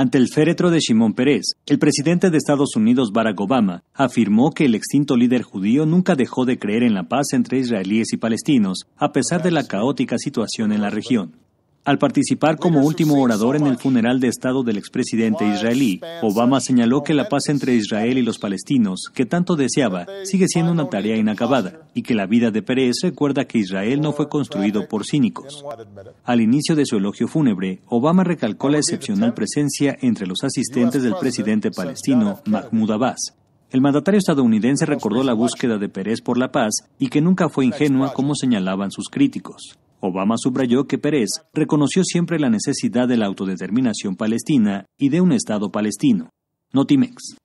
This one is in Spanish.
Ante el féretro de Simón Pérez, el presidente de Estados Unidos Barack Obama afirmó que el extinto líder judío nunca dejó de creer en la paz entre israelíes y palestinos, a pesar de la caótica situación en la región. Al participar como último orador en el funeral de Estado del expresidente israelí, Obama señaló que la paz entre Israel y los palestinos, que tanto deseaba, sigue siendo una tarea inacabada y que la vida de Pérez recuerda que Israel no fue construido por cínicos. Al inicio de su elogio fúnebre, Obama recalcó la excepcional presencia entre los asistentes del presidente palestino Mahmoud Abbas, el mandatario estadounidense recordó la búsqueda de Pérez por la paz y que nunca fue ingenua como señalaban sus críticos. Obama subrayó que Pérez reconoció siempre la necesidad de la autodeterminación palestina y de un Estado palestino. Notimex.